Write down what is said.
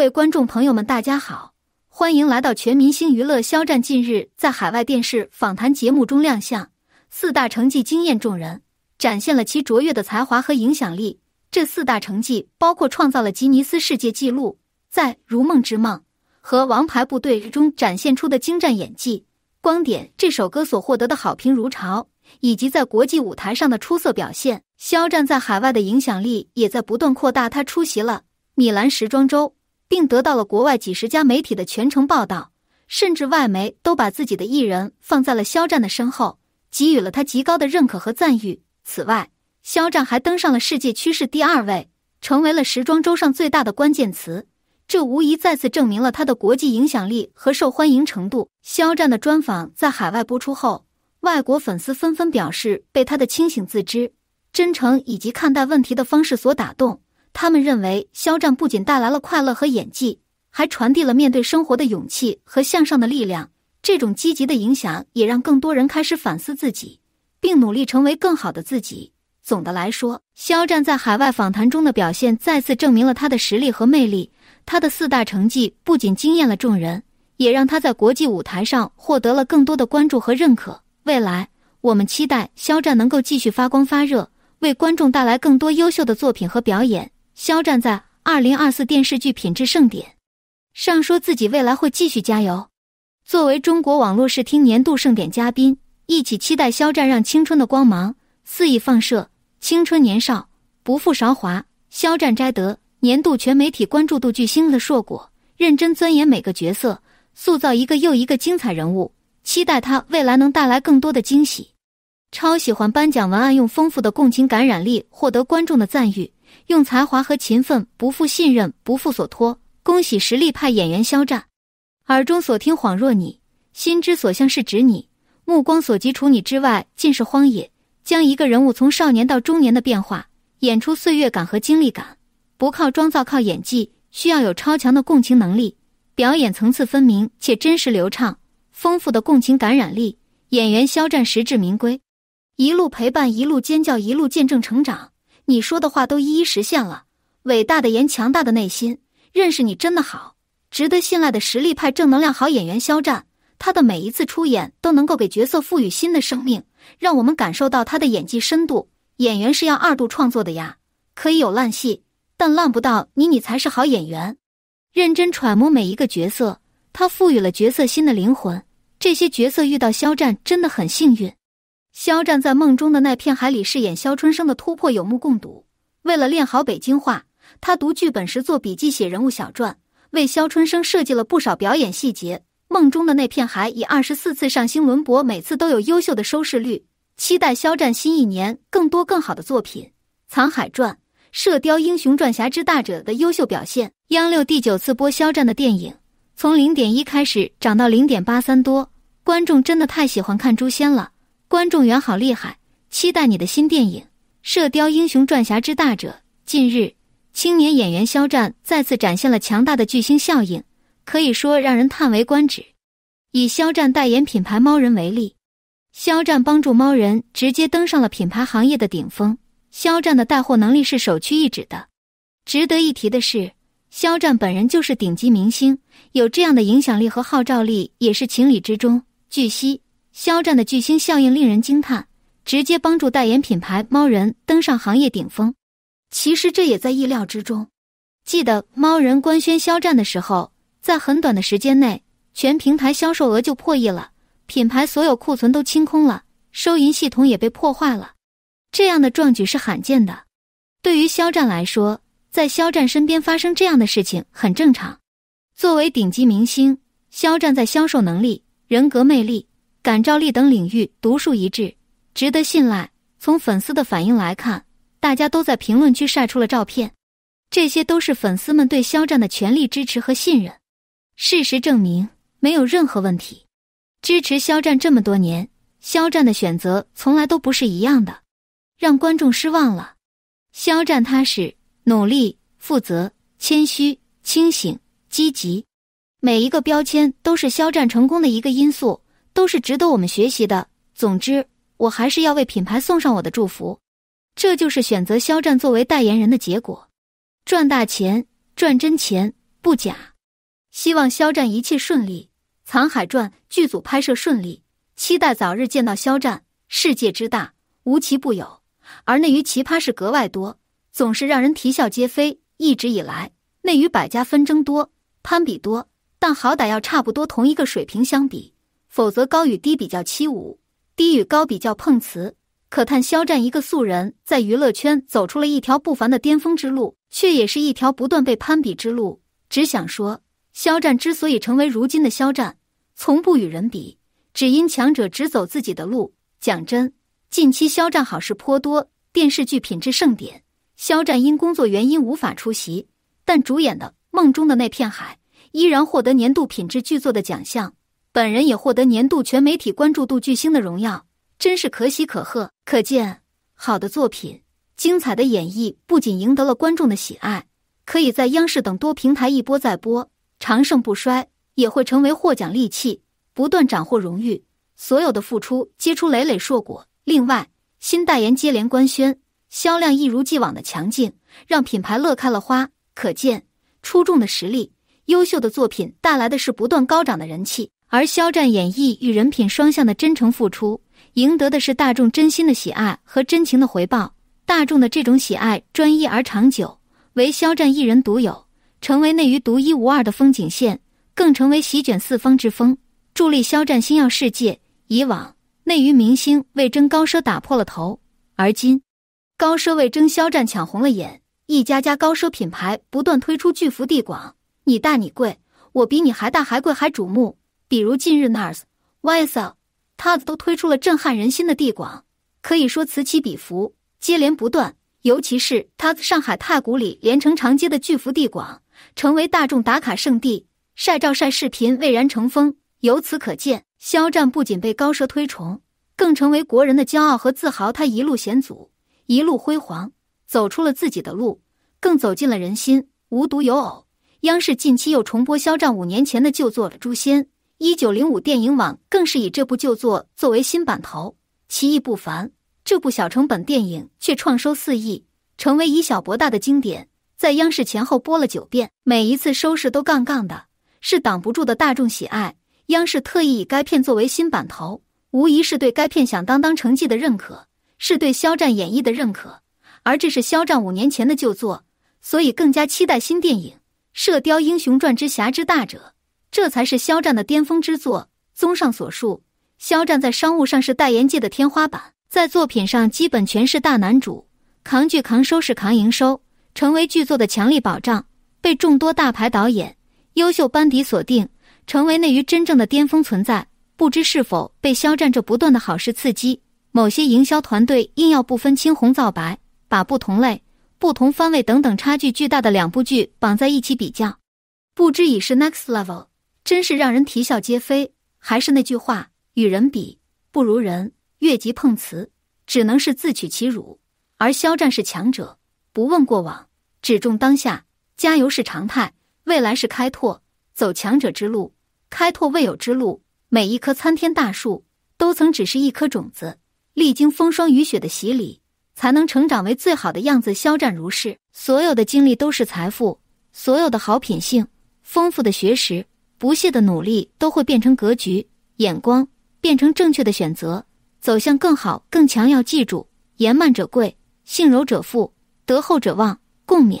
各位观众朋友们，大家好，欢迎来到全明星娱乐。肖战近日在海外电视访谈节目中亮相，四大成绩惊艳众人，展现了其卓越的才华和影响力。这四大成绩包括创造了吉尼斯世界纪录，在《如梦之梦》和《王牌部队》中展现出的精湛演技，《光点》这首歌所获得的好评如潮，以及在国际舞台上的出色表现。肖战在海外的影响力也在不断扩大，他出席了米兰时装周。并得到了国外几十家媒体的全程报道，甚至外媒都把自己的艺人放在了肖战的身后，给予了他极高的认可和赞誉。此外，肖战还登上了世界趋势第二位，成为了时装周上最大的关键词。这无疑再次证明了他的国际影响力和受欢迎程度。肖战的专访在海外播出后，外国粉丝纷纷表示被他的清醒自知、真诚以及看待问题的方式所打动。他们认为，肖战不仅带来了快乐和演技，还传递了面对生活的勇气和向上的力量。这种积极的影响也让更多人开始反思自己，并努力成为更好的自己。总的来说，肖战在海外访谈中的表现再次证明了他的实力和魅力。他的四大成绩不仅惊艳了众人，也让他在国际舞台上获得了更多的关注和认可。未来，我们期待肖战能够继续发光发热，为观众带来更多优秀的作品和表演。肖战在二零二四电视剧品质盛典上说自己未来会继续加油。作为中国网络视听年度盛典嘉宾，一起期待肖战让青春的光芒肆意放射，青春年少不负韶华。肖战摘得年度全媒体关注度巨星的硕果，认真钻研每个角色，塑造一个又一个精彩人物，期待他未来能带来更多的惊喜。超喜欢颁奖文案用丰富的共情感染力获得观众的赞誉，用才华和勤奋不负信任，不负所托。恭喜实力派演员肖战。耳中所听恍若你，心之所向是指你，目光所及除你之外尽是荒野。将一个人物从少年到中年的变化演出岁月感和经历感，不靠妆造，靠演技，需要有超强的共情能力。表演层次分明且真实流畅，丰富的共情感染力，演员肖战实至名归。一路陪伴，一路尖叫，一路见证成长。你说的话都一一实现了。伟大的颜，强大的内心，认识你真的好，值得信赖的实力派正能量好演员肖战。他的每一次出演都能够给角色赋予新的生命，让我们感受到他的演技深度。演员是要二度创作的呀，可以有烂戏，但烂不到你，你才是好演员。认真揣摩每一个角色，他赋予了角色新的灵魂。这些角色遇到肖战真的很幸运。肖战在《梦中的那片海》里饰演肖春生的突破有目共睹。为了练好北京话，他读剧本时做笔记，写人物小传，为肖春生设计了不少表演细节。《梦中的那片海》已二十四次上星轮播，每次都有优秀的收视率。期待肖战新一年更多更好的作品，《藏海传》《射雕英雄传侠之大者》的优秀表现。央六第九次播肖战的电影，从零点一开始涨到零点八三多，观众真的太喜欢看《诛仙》了。观众缘好厉害，期待你的新电影《射雕英雄传侠之大者》。近日，青年演员肖战再次展现了强大的巨星效应，可以说让人叹为观止。以肖战代言品牌猫人为例，肖战帮助猫人直接登上了品牌行业的顶峰。肖战的带货能力是首屈一指的。值得一提的是，肖战本人就是顶级明星，有这样的影响力和号召力也是情理之中。据悉。肖战的巨星效应令人惊叹，直接帮助代言品牌猫人登上行业顶峰。其实这也在意料之中。记得猫人官宣肖战的时候，在很短的时间内，全平台销售额就破亿了，品牌所有库存都清空了，收银系统也被破坏了。这样的壮举是罕见的。对于肖战来说，在肖战身边发生这样的事情很正常。作为顶级明星，肖战在销售能力、人格魅力。感召力等领域独树一帜，值得信赖。从粉丝的反应来看，大家都在评论区晒出了照片，这些都是粉丝们对肖战的全力支持和信任。事实证明，没有任何问题。支持肖战这么多年，肖战的选择从来都不是一样的，让观众失望了。肖战踏实、努力、负责、谦虚、清醒、积极，每一个标签都是肖战成功的一个因素。都是值得我们学习的。总之，我还是要为品牌送上我的祝福。这就是选择肖战作为代言人的结果，赚大钱，赚真钱不假。希望肖战一切顺利，《藏海传》剧组拍摄顺利，期待早日见到肖战。世界之大，无奇不有，而内娱奇葩事格外多，总是让人啼笑皆非。一直以来，内娱百家纷争多，攀比多，但好歹要差不多同一个水平相比。否则，高与低比较欺侮，低与高比较碰瓷。可叹肖战一个素人，在娱乐圈走出了一条不凡的巅峰之路，却也是一条不断被攀比之路。只想说，肖战之所以成为如今的肖战，从不与人比，只因强者只走自己的路。讲真，近期肖战好事颇多，电视剧品质盛典，肖战因工作原因无法出席，但主演的《梦中的那片海》依然获得年度品质剧作的奖项。本人也获得年度全媒体关注度巨星的荣耀，真是可喜可贺。可见，好的作品、精彩的演绎不仅赢得了观众的喜爱，可以在央视等多平台一波再播，长盛不衰，也会成为获奖利器，不断斩获荣誉。所有的付出皆出累累硕果。另外，新代言接连官宣，销量一如既往的强劲，让品牌乐开了花。可见，出众的实力、优秀的作品带来的是不断高涨的人气。而肖战演绎与人品双向的真诚付出，赢得的是大众真心的喜爱和真情的回报。大众的这种喜爱专一而长久，为肖战一人独有，成为内娱独一无二的风景线，更成为席卷四方之风，助力肖战星耀世界。以往内娱明星为争高奢打破了头，而今高奢为争肖战抢红了眼，一家家高奢品牌不断推出巨幅地广，你大你贵，我比你还大还贵还瞩目。比如近日，NARS、YSL、TAD 都推出了震撼人心的地广，可以说此起彼伏，接连不断。尤其是 t a 上海太古里连成长街的巨幅地广，成为大众打卡圣地，晒照晒视频蔚然成风。由此可见，肖战不仅被高奢推崇，更成为国人的骄傲和自豪。他一路险阻，一路辉煌，走出了自己的路，更走进了人心。无独有偶，央视近期又重播肖战五年前的旧作《了诛仙》。一九零五电影网更是以这部旧作作为新版头，奇意不凡。这部小成本电影却创收四亿，成为以小博大的经典。在央视前后播了九遍，每一次收视都杠杠的，是挡不住的大众喜爱。央视特意以该片作为新版头，无疑是对该片响当当成绩的认可，是对肖战演绎的认可。而这是肖战五年前的旧作，所以更加期待新电影《射雕英雄传之侠之大者》。这才是肖战的巅峰之作。综上所述，肖战在商务上是代言界的天花板，在作品上基本全是大男主，扛剧、扛收视、扛营收，成为剧作的强力保障，被众多大牌导演、优秀班底锁定，成为内娱真正的巅峰存在。不知是否被肖战这不断的好事刺激，某些营销团队硬要不分青红皂白，把不同类、不同方位等等差距巨大的两部剧绑在一起比较，不知已是 next level。真是让人啼笑皆非。还是那句话，与人比不如人，越级碰瓷只能是自取其辱。而肖战是强者，不问过往，只重当下。加油是常态，未来是开拓，走强者之路，开拓未有之路。每一棵参天大树都曾只是一颗种子，历经风霜雨雪的洗礼，才能成长为最好的样子。肖战如是，所有的经历都是财富，所有的好品性，丰富的学识。不懈的努力都会变成格局、眼光，变成正确的选择，走向更好、更强。要记住：言慢者贵，信柔者富，德厚者旺。共勉。